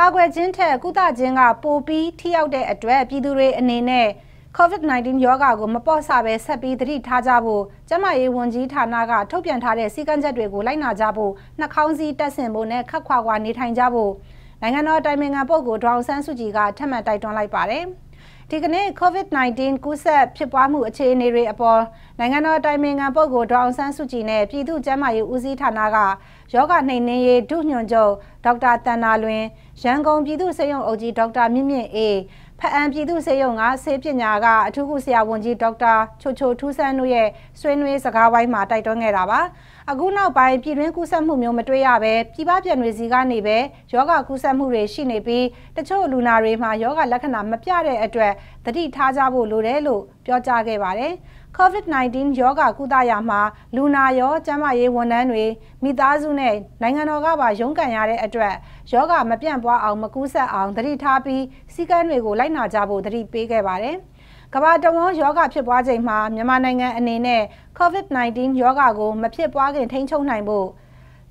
ကာကွယ်ခြင်းထက်ကုသခြင်းကပိုပြီးထိရောက်တဲ့အတွက်ပြည်သူတွေအနေနဲ့ COVID-19 ရောဂါကိုမပေါ့ဆပဲဆက်ပြီးသတိထားကြဖို့ကျန်းမာရေးဝန်ကြီးဌာနကထုတ်ပြန်ထားတဲ့စည်းကမ်းချက်တွေကိုလိုက်နာကြဖို့နှာခေါင်းစည်းတပ်ဆင်ဖို့နဲ့ခက်ခွာခွာနေထိုင်ကြဖို့နိုင်ငံတော်တိုင်ပင်ခံပုဂ္ဂိုလ်ဒေါအောင်ဆန်းစုကြည်ကထပ်မံတိုက်တွန်းလိုက်ပါတယ်။ဒီကနေ့ COVID-19 ကူးစက်ဖြစ်ပွားမှုအခြေအနေတွေအပေါ်နိုင်ငံတော်တိုင်ပင်ခံပုဂ္ဂိုလ်ဒေါအောင်ဆန်းစုကြည်နဲ့ပြည်သူ့ကျန်းမာရေးဦးစီးဌာနကယောဂနှိမ်နင်းရေးဒုညွှန်ချုပ်ဒေါက်တာတန်နာလွင်ရန်ကုန်ပြည်သူ့စေယုံအုပ်ကြီးဒေါက်တာမြင့်မြင့်အေးဖအံပြည်သူစေယုံကဆေးပညာကအထူးကုဆရာဝန်ကြီးဒေါက်တာချိုချိုထူးဆန်းတို့ရဲ့ဆွေးနွေးစကားဝိုင်းမှာတိုက်တွန်းခဲ့တာပါအခုနောက်ပိုင်းပြည်တွင်းကူးစက်မှုမျိုးမတွေ့ရပဲပြည်ပပြန်တွေစီကနေပဲယောဂကူးစက်မှုတွေရှိနေပြီးတချို့လူနာတွေမှာယောဂလက္ခဏာမပြတဲ့အတွက်သတိထားကြဖို့လိုတယ်လို့ပြောကြားခဲ့ပါတယ်။ COVID-19 ရောဂါကုသရာမှာလူနာရောကျန်းမာရေးဝန်ထမ်းတွေမိသားစုနဲ့နိုင်ငံတော်ကပါရုန်းကန်ရတဲ့အတွက်ရောဂါမပြန့်ပွားအောင်မကူးစက်အောင်သတိထားပြီးစည်းကမ်းတွေကိုလိုက်နာကြဖို့သတိပေးခဲ့ပါတယ်။ကမ္ဘာတဝန်းယောဂဖြစ်ပွားချိန်မှာမြန်မာနိုင်ငံအနေနဲ့ COVID-19 ယောဂကိုမဖြစ်ပွားခင်ထိန်းချုပ်နိုင်ဖို့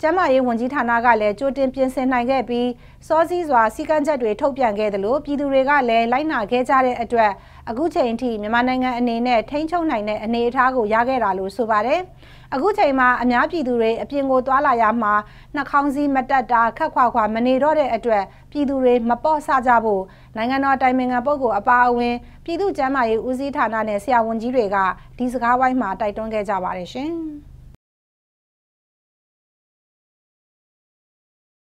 ကျန်းမာရေးဝန်ကြီးဌာနကလည်းကြိုတင်ပြင်ဆင်နိုင်ခဲ့ပြီးစောစည်းစွာစီကံချက်တွေထုတ်ပြန်ခဲ့သလိုပြည်သူတွေကလည်းလိုက်နာခဲ့ကြတဲ့အတွက်အခုချိန်ထိမြန်မာနိုင်ငံအနေနဲ့ထိန်းချုပ်နိုင်တဲ့အနေအထားကိုရခဲ့တာလို့ဆိုပါတယ်။အခုချိန်မှာအများပြည်သူတွေအပြင်ကိုသွားလာရမှာနှာခေါင်းစည်းမတက်တာခက်ခွာခွာမနေတော့တဲ့အတွက်ပြည်သူတွေမပေါ့ဆကြဖို့နိုင်ငံတော်တိုင်ပင်ခံပုဂ္ဂိုလ်အပါအဝင်ပြည်သူ့ကျန်းမာရေးဦးစီးဌာနနဲ့ဆရာဝန်ကြီးတွေကဒီစကားဝိုင်းမှာတိုက်တွန်းခဲ့ကြပါတယ်ရှင်။